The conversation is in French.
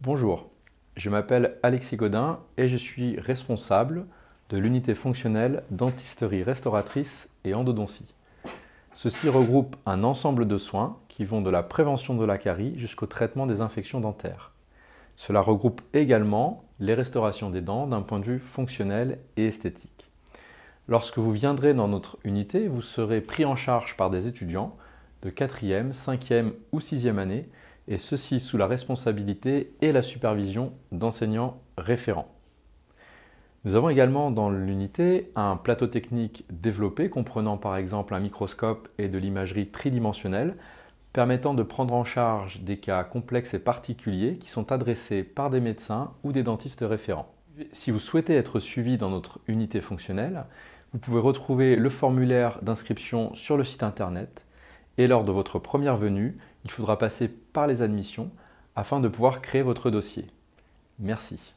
Bonjour, je m'appelle Alexis Godin et je suis responsable de l'unité fonctionnelle dentisterie restauratrice et endodontie. Ceci regroupe un ensemble de soins qui vont de la prévention de la carie jusqu'au traitement des infections dentaires. Cela regroupe également les restaurations des dents d'un point de vue fonctionnel et esthétique. Lorsque vous viendrez dans notre unité, vous serez pris en charge par des étudiants de 4e, 5e ou 6e année et ceci sous la responsabilité et la supervision d'enseignants référents. Nous avons également dans l'unité un plateau technique développé comprenant par exemple un microscope et de l'imagerie tridimensionnelle permettant de prendre en charge des cas complexes et particuliers qui sont adressés par des médecins ou des dentistes référents. Si vous souhaitez être suivi dans notre unité fonctionnelle, vous pouvez retrouver le formulaire d'inscription sur le site internet et lors de votre première venue, il faudra passer par les admissions afin de pouvoir créer votre dossier. Merci.